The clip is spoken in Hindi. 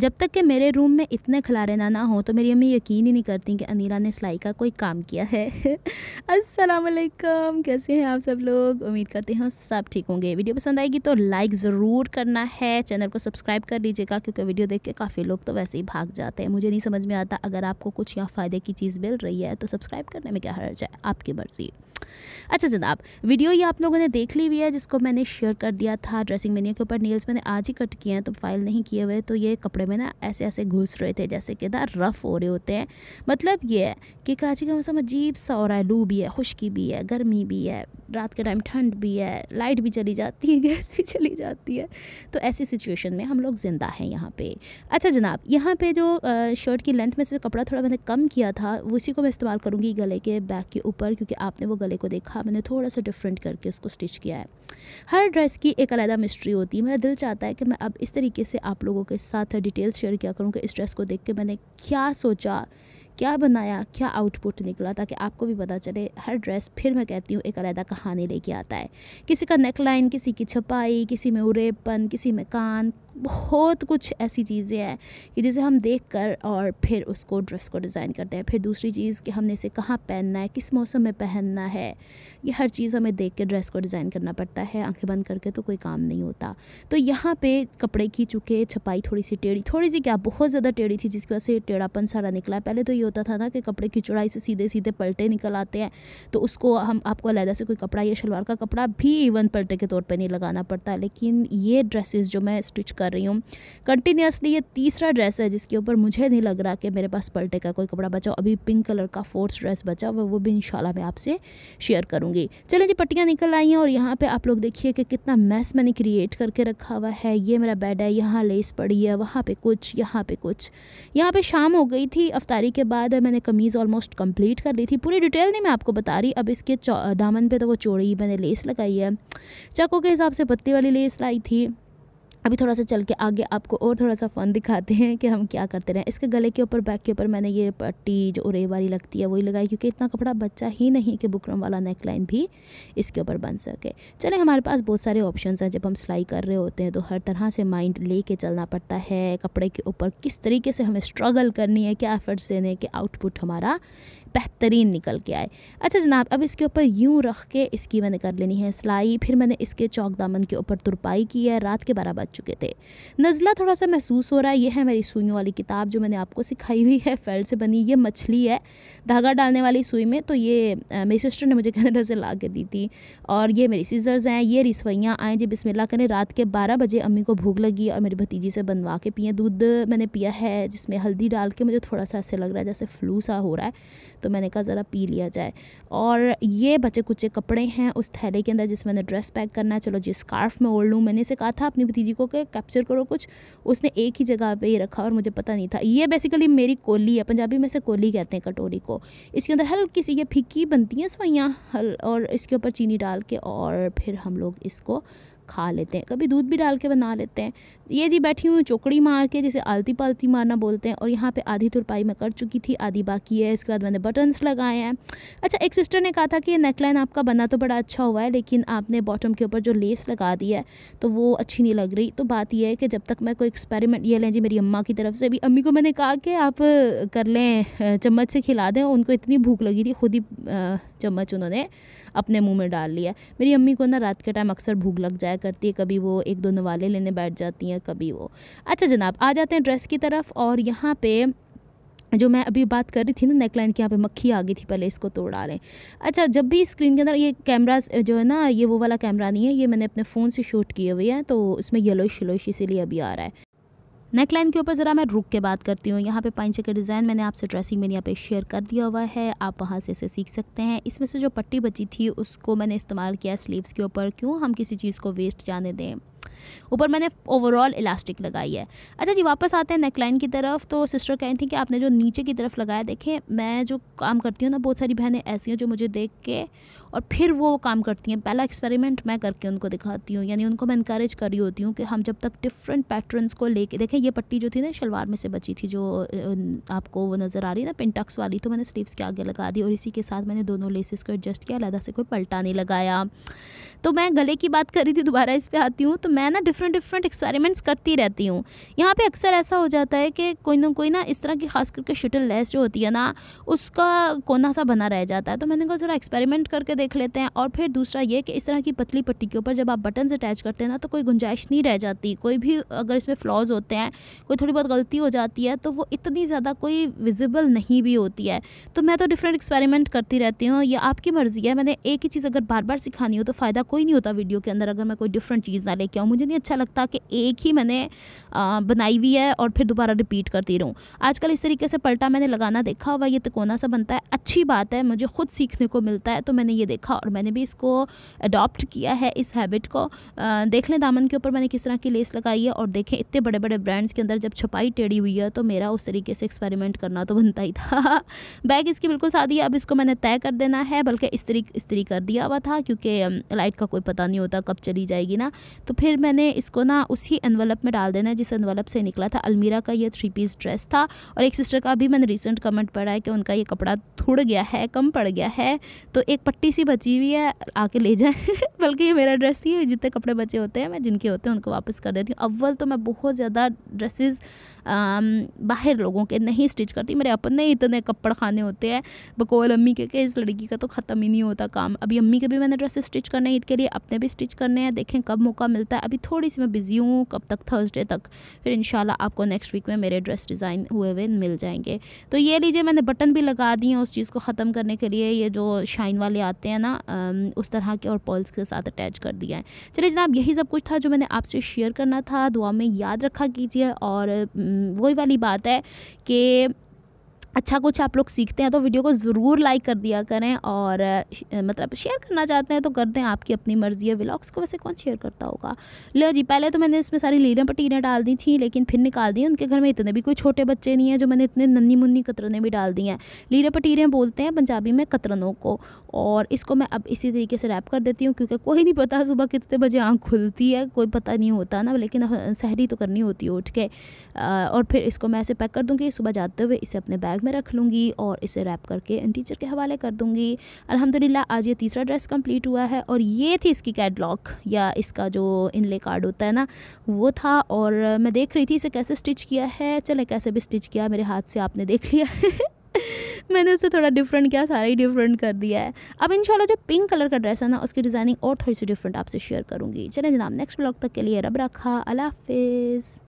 जब तक कि मेरे रूम में इतने खिलारे ना हो तो मेरी अम्मी यकीन ही नहीं करती कि अनीरा ने सिलाई का कोई काम किया है असलकम कैसे हैं आप सब लोग उम्मीद करते हैं सब ठीक होंगे वीडियो पसंद आएगी तो लाइक ज़रूर करना है चैनल को सब्सक्राइब कर लीजिएगा क्योंकि वीडियो देख के काफ़ी लोग तो वैसे ही भाग जाते हैं मुझे नहीं समझ में आता अगर आपको कुछ यहाँ फ़ायदे की चीज़ मिल रही है तो सब्सक्राइब करने में क्या हर्ज है आपकी मर्ज़ी अच्छा जनाब वीडियो ये आप लोगों ने देख ली हुई है जिसको मैंने शेयर कर दिया था ड्रेसिंग मेन्यू के ऊपर नील्स मैंने आज ही कट किए हैं तो फाइल नहीं किए हुए तो ये कपड़े में ना ऐसे ऐसे घुस रहे थे जैसे कि ना रफ़ हो रहे होते हैं मतलब ये है कि कराची का मौसम अजीब सा हो रहा है लू भी है खुश्की भी है गर्मी भी है रात के टाइम ठंड भी है लाइट भी चली जाती है गैस भी चली जाती है तो ऐसी सिचुएशन में हम लोग ज़िंदा हैं यहाँ पे अच्छा जनाब यहाँ पे जो शर्ट की लेंथ में से कपड़ा थोड़ा मैंने कम किया था उसी को मैं इस्तेमाल करूँगी गले के बैक के ऊपर क्योंकि आपने वो गले को देखा मैंने थोड़ा सा डिफरेंट करके उसको स्टिच किया है हर ड्रेस की एक अलहदा मिस्ट्री होती है मेरा दिल चाहता है कि मैं अब इस तरीके से आप लोगों के साथ डिटेल्स शेयर किया करूँ कि इस ड्रेस को देख के मैंने क्या सोचा क्या बनाया क्या आउटपुट निकला ताकि आपको भी पता चले हर ड्रेस फिर मैं कहती हूँ एक अलहदा कहानी लेके आता है किसी का नेक लाइन किसी की छपाई किसी में उरेपन किसी में कान बहुत कुछ ऐसी चीज़ें हैं कि जिसे हम देख कर और फिर उसको ड्रेस को डिज़ाइन करते हैं फिर दूसरी चीज़ कि हमने इसे कहाँ पहनना है किस मौसम में पहनना है ये हर चीज़ हमें देख के ड्रेस को डिज़ाइन करना पड़ता है आंखें बंद करके तो कोई काम नहीं होता तो यहाँ पे कपड़े की चूँकि छपाई थोड़ी सी टेढ़ी थोड़ी सी क्या बहुत ज़्यादा टेढ़ी थी जिसकी वजह से टेढ़ापन सारा निकला पहले तो ये होता था ना कि कपड़े की चौड़ाई से सीधे सीधे पलटे निकल आते हैं तो उसको हम आपको अलहदा से कोई कपड़ा या शलवार का कपड़ा भी इवन पलटे के तौर पर नहीं लगाना पड़ता लेकिन ये ड्रेसेस जो मैं स्टिच कर कर रही हूँ कंटिन्यूसली ये तीसरा ड्रेस है जिसके ऊपर मुझे नहीं लग रहा कि मेरे पास पलटे का कोई कपड़ा बचा अभी पिंक कलर का फोर्थ ड्रेस बचा हुआ वो भी इन मैं आपसे शेयर करूँगी चलें जी पट्टियाँ निकल आई हैं और यहाँ पर आप लोग देखिए कि कितना मैस मैंने क्रिएट करके रखा हुआ है ये मेरा बेड है यहाँ लेस पड़ी है वहाँ पर कुछ यहाँ पर कुछ यहाँ पर शाम हो गई थी अफ्तारी के बाद मैंने कमीज़ ऑलमोस्ट कंप्लीट कर ली थी पूरी डिटेल नहीं मैं आपको बता रही अब इसके दामन पे तो वो चौड़ी मैंने लेस लगाई है चको के हिसाब से पत्ती वाली लेस लाई थी अभी थोड़ा सा चल के आगे आपको और थोड़ा सा फ़न दिखाते हैं कि हम क्या करते रहे इसके गले के ऊपर बैक के ऊपर मैंने ये पट्टी जो उरे वाली लगती है वही लगाई क्योंकि इतना कपड़ा बच्चा ही नहीं कि बुकरम वाला नेक लाइन भी इसके ऊपर बन सके चले हमारे पास बहुत सारे ऑप्शन हैं जब हम सिलाई कर रहे होते हैं तो हर तरह से माइंड ले के चलना पड़ता है कपड़े के ऊपर किस तरीके से हमें स्ट्रगल करनी है क्या एफर्ट्स देने के आउटपुट हमारा बेहतरीन निकल के आए अच्छा जनाब अब इसके ऊपर यूँ रख के इसकी मैंने कर लेनी है सिलाई फिर मैंने इसके चौक दामन के ऊपर तुरपाई की है रात के बारह बज चुके थे नज़ला थोड़ा सा महसूस हो रहा है यह है मेरी सुइयों वाली किताब जो मैंने आपको सिखाई हुई है फेल से बनी ये मछली है धागा डालने वाली सुई में तो ये मेरी सिस्टर ने मुझे कैनेडा से ला के दी थी और ये मेरी सीजर्स हैं ये रिसवैयाँ आएँ जी बिस्मिल्लाह करें रात के बारह बजे अम्मी को भूख लगी और मेरी भतीजी से बनवा के पिए दूध मैंने पिया है जिसमें हल्दी डाल के मुझे थोड़ा सा ऐसे लग रहा है जैसे फ्लू सा हो रहा है तो मैंने कहा ज़रा पी लिया जाए और ये बचे कुचे कपड़े हैं उस थैले के अंदर जिसमें मैंने ड्रेस पैक करना है चलो जी स्कार्फ में ओढ़ लूँ मैंने इसे कहा था अपनी भतीजी को कैप्चर करो कुछ उसने एक ही जगह पर ही रखा और मुझे पता नहीं था ये बेसिकली मेरी कोली है पंजाबी में से कोली कहते हैं कटोरी को इसके अंदर हल्की सी ये फिक्की बनती हैं सोइयाँ और इसके ऊपर चीनी डाल के और फिर हम लोग इसको खा लेते हैं कभी दूध भी डाल के बना लेते हैं ये जी बैठी हुई चोकड़ी मार के जिसे आलती पालती मारना बोलते हैं और यहाँ पे आधी तुरपाई मैं कर चुकी थी आधी बाकी है इसके बाद मैंने बटन्स लगाए हैं अच्छा एक सिस्टर ने कहा था कि ये नेकलाइन आपका बना तो बड़ा अच्छा हुआ है लेकिन आपने बॉटम के ऊपर जो लेस लगा दी है तो वो अच्छी नहीं लग रही तो बात यह है कि जब तक मैं कोई एक्सपेरिमेंट ये लें जी मेरी अम्मा की तरफ से भी अम्मी को मैंने कहा कि आप कर लें चम्मच से खिला दें उनको इतनी भूख लगी थी खुद ही चम्मच उन्होंने अपने मुंह में डाल लिया मेरी अम्मी को ना रात के टाइम अक्सर भूख लग जाया करती है कभी वो एक दो नवाले लेने बैठ जाती हैं कभी वो अच्छा जनाब आ जाते हैं ड्रेस की तरफ और यहाँ पे जो मैं अभी बात कर रही थी ना नेकलाइन की यहाँ पे मक्खी आ गई थी पहले इसको तोड़ा रहे अच्छा जब भी स्क्रीन के अंदर ये कैमरा जो है ना ये वो वाला कैमरा नहीं है ये मैंने अपने फ़ोन से शूट किए हुए हैं तो उसमें येलोइश येलोइश इसीलिए अभी आ रहा है नेक लाइन के ऊपर ज़रा मैं रुक के बात करती हूँ यहाँ पे पाइचे का डिज़ाइन मैंने आपसे ड्रेसिंग मेरे यहाँ पे शेयर कर दिया हुआ है आप वहाँ से इसे सीख सकते हैं इसमें से जो पट्टी बची थी उसको मैंने इस्तेमाल किया स्लीव्स के ऊपर क्यों हम किसी चीज़ को वेस्ट जाने दें ऊपर मैंने ओवरऑल इलास्टिक लगाई है अच्छा जी वापस आते हैं नेकलाइन की तरफ तो सिस्टर कह रही थी कि आपने जो नीचे की तरफ लगाया देखें मैं जो काम करती हूँ ना बहुत सारी बहनें ऐसी हैं जो मुझे देख के और फिर वो काम करती हैं पहला एक्सपेरिमेंट मैं करके उनको दिखाती हूँ यानी उनको मैं इंकरेज कर रही होती हूँ कि हम जब तक डिफरेंट पैटर्नस को लेके देखें ये पट्टी जो थी ना शलवार में से बची थी जो आपको वो नज़र आ रही ना पिंटक्स वाली तो मैंने स्लीव्स के आगे लगा दी और इसी के साथ मैंने दोनों लेसेस को एडजस्ट किया अलहदा से कोई पलटा नहीं लगाया तो मैं गले की बात कर रही थी दोबारा इस पर आती हूँ तो मैं मैं ना डिफरेंट डिफरेंट एक्सपेरिमेंट्स करती रहती हूँ यहाँ पे अक्सर ऐसा हो जाता है कि कोई ना कोई ना इस तरह की खास करके शटल लेस जो होती है ना उसका कोना सा बना रह जाता है तो मैंने कहा ज़रा एक्सपेरिमेंट करके देख लेते हैं और फिर दूसरा ये कि इस तरह की पतली पट्टी के ऊपर जब आप बटन अटैच करते हैं ना तो कोई गुंजाइश नहीं रह जाती कोई भी अगर इसमें फ्लॉज होते हैं कोई थोड़ी बहुत गलती हो जाती है तो वो इतनी ज़्यादा कोई विजिबल नहीं भी होती है तो मैं तो डिफरेंट एक्सपेरिमेंट करती रहती हूँ ये आपकी मर्ज़ी है मैंने एक ही चीज़ अगर बार बार सिखानी हो तो फ़ायदा कोई नहीं होता वीडियो के अंदर अगर मैं कोई डिफरेंट चीज़ ना लेके आऊँ मुझे नहीं अच्छा लगता कि एक ही मैंने बनाई हुई है और फिर दोबारा रिपीट करती रहूँ आजकल इस तरीके से पलटा मैंने लगाना देखा हुआ ये तिकोना सा बनता है अच्छी बात है मुझे खुद सीखने को मिलता है तो मैंने ये देखा और मैंने भी इसको अडॉप्ट किया है इस हैबिट को देख लें दामन के ऊपर मैंने किस तरह की लेस लगाई है और देखें इतने बड़े बड़े ब्रांड्स के अंदर जब छपाई टेढ़ी हुई है तो मेरा उस तरीके से एक्सपेरिमेंट करना तो बनता ही था बैग इसकी बिल्कुल सादी है अब इसको मैंने तय कर देना है बल्कि इस इस्त्री कर दिया हुआ था क्योंकि लाइट का कोई पता नहीं होता कब चली जाएगी ना तो फिर मैंने इसको ना उसी एनवलप में डाल देना है जिस एनवलप से निकला था अलमीरा का ये थ्री पीस ड्रेस था और एक सिस्टर का भी मैंने रिसेंट कमेंट पढ़ा है कि उनका ये कपड़ा थुड़ गया है कम पड़ गया है तो एक पट्टी सी बची हुई है आके ले जाए बल्कि ये मेरा ड्रेस ही है जितने कपड़े बचे होते हैं मैं जिनके होते हैं उनको वापस कर देती हूँ अव्वल तो मैं बहुत ज़्यादा ड्रेसेस बाहर लोगों के नहीं स्टिच करती मेरे अपने इतने कपड़ खाने होते हैं बकौल अम्मी के, के इस लड़की का तो ख़त्म ही नहीं होता काम अभी अम्मी के भी मैंने ड्रेसेस स्टिच करने हैं ईद के लिए अपने भी स्टिच करने हैं देखें कब मौका मिलता है अभी थोड़ी सी मैं बिज़ी हूँ कब तक थर्सडे तक फिर इन आपको नेक्स्ट वीक में मेरे ड्रेस डिज़ाइन हुए हुए मिल जाएंगे तो ये लीजिए मैंने बटन भी लगा दिए हैं उस चीज़ को ख़त्म करने के लिए ये जो शाइन वाले आते हैं ना उस तरह के और पर्ल्स के साथ अटैच कर दिया है चलिए जनाब यही सब कुछ था जो मैंने आपसे शेयर करना था दुआ में याद रखा कीजिए और वही वाली बात है कि अच्छा कुछ आप लोग सीखते हैं तो वीडियो को ज़रूर लाइक कर दिया करें और मतलब शेयर करना चाहते हैं तो कर दें आपकी अपनी मर्ज़ी है व्लॉग्स को वैसे कौन शेयर करता होगा लो जी पहले तो मैंने इसमें सारी लीरें पटीरें डाल दी थी लेकिन फिर निकाल दी उनके घर में इतने भी कोई छोटे बच्चे नहीं हैं जो मैंने इतने नन्नी मुन्नी कतरने भी डाल दी हैं लीरें पटीरें बोलते हैं पंजाबी में कतरनों को और इसको मैं अब इसी तरीके से रैप कर देती हूँ क्योंकि कोई नहीं पता सुबह कितने बजे आँख खुलती है कोई पता नहीं होता ना लेकिन सहरी तो करनी होती है उठ के और फिर इसको मैं ऐसे पैक कर दूँगी सुबह जाते हुए इसे अपने बैग साथ में रख लूँगी और इसे रैप करके इन टीचर के हवाले कर दूँगी अलहमदिल्ला आज ये तीसरा ड्रेस कम्प्लीट हुआ है और ये थी इसकी कैटलॉग या इसका जो इनले कार्ड होता है ना वो था और मैं देख रही थी इसे कैसे स्टिच किया है चले कैसे भी स्टिच किया मेरे हाथ से आपने देख लिया मैंने उसे थोड़ा डिफरेंट किया सारा ही डिफरेंट कर दिया है अब इंशाल्लाह जो पिंक कलर का ड्रेस है ना उसकी डिज़ाइनिंग और थोड़ी सी डिफरेंट आपसे शेयर करूँगी चले जनाब नेक्स्ट ब्लॉग तक के लिए रब रखा अला हाफिज़